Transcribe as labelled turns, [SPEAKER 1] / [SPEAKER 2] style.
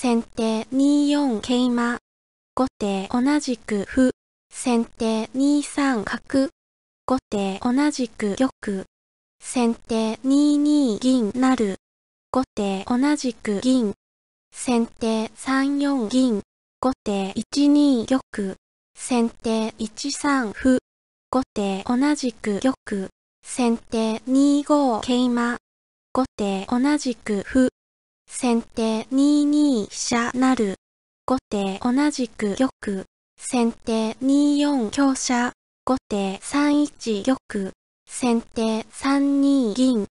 [SPEAKER 1] 先手2四桂馬。後手同じく歩。先手2三角。後手同じく玉。先手2二銀成。後手同じく銀。先手3四銀。後手1二玉。先手1三歩。後手同じく玉。先手2五桂馬。後手同じく歩。先手2二飛車なる。後手同じく玉。先手2四香車。後手3一玉。先手3
[SPEAKER 2] 二銀。